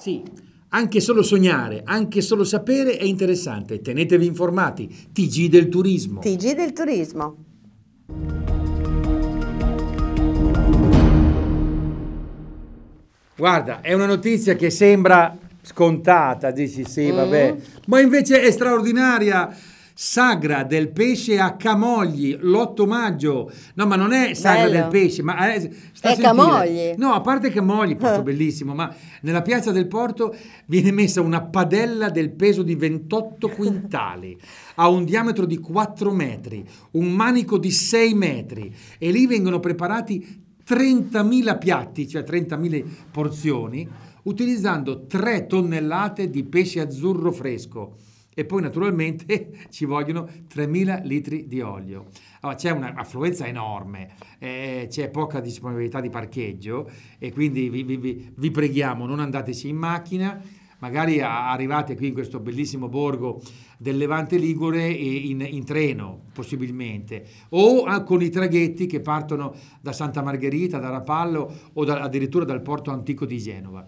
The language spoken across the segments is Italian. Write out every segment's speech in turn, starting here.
Sì, anche solo sognare, anche solo sapere è interessante. Tenetevi informati. TG del Turismo. TG del Turismo. Guarda, è una notizia che sembra scontata, dici sì, vabbè, mm. ma invece è straordinaria. Sagra del pesce a Camogli l'8 maggio. No, ma non è Sagra Bello. del pesce, ma è, eh, sta è Camogli. No, a parte Camogli, porto bellissimo, ma nella piazza del porto viene messa una padella del peso di 28 quintali, ha un diametro di 4 metri, un manico di 6 metri e lì vengono preparati 30.000 piatti, cioè 30.000 porzioni, utilizzando 3 tonnellate di pesce azzurro fresco e poi naturalmente ci vogliono 3.000 litri di olio. Allora, c'è un'affluenza enorme, eh, c'è poca disponibilità di parcheggio e quindi vi, vi, vi preghiamo non andateci in macchina, magari arrivate qui in questo bellissimo borgo del Levante Ligure in, in, treno, possibilmente, o ah, con i traghetti che partono da Santa Margherita, da Rapallo o da, addirittura dal porto antico di Genova.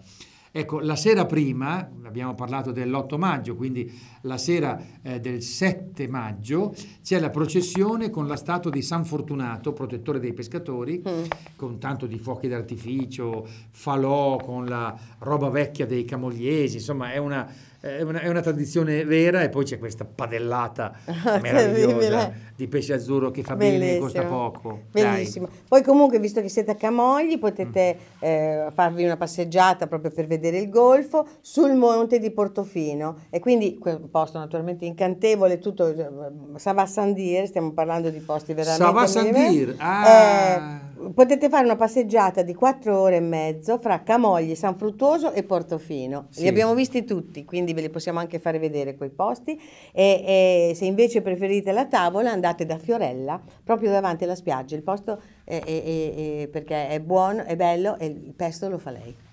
Ecco, la sera prima, abbiamo parlato dell'8 maggio, quindi la sera eh, del 7 maggio, c'è la processione con la statua di San Fortunato, protettore dei pescatori, mm. con tanto di fuochi d'artificio, falò con la roba vecchia dei camogliesi, insomma è una eh, è una, è una, tradizione vera e poi c'è questa padellata ah, meravigliosa di pesce azzurro che fa Bellissimo. bene e costa poco. Bellissimo. Dai. Poi comunque, visto che siete a Camogli, potete mm. eh, farvi una passeggiata proprio per vedere il golfo sul monte di Portofino e quindi quel posto naturalmente incantevole, tutto eh, Savassandir, stiamo parlando di posti veramente... Savassandir! Ah! Eh, potete fare una passeggiata di quattro ore e mezzo fra Camogli, San Fruttuoso e Portofino. Sì. Li abbiamo visti tutti, quindi ve li possiamo anche fare vedere quei posti. E, e se invece preferite la tavola, andate da Fiorella, proprio davanti alla spiaggia. Il posto è, è, è, perché è buono, è bello e il pesto lo fa lei.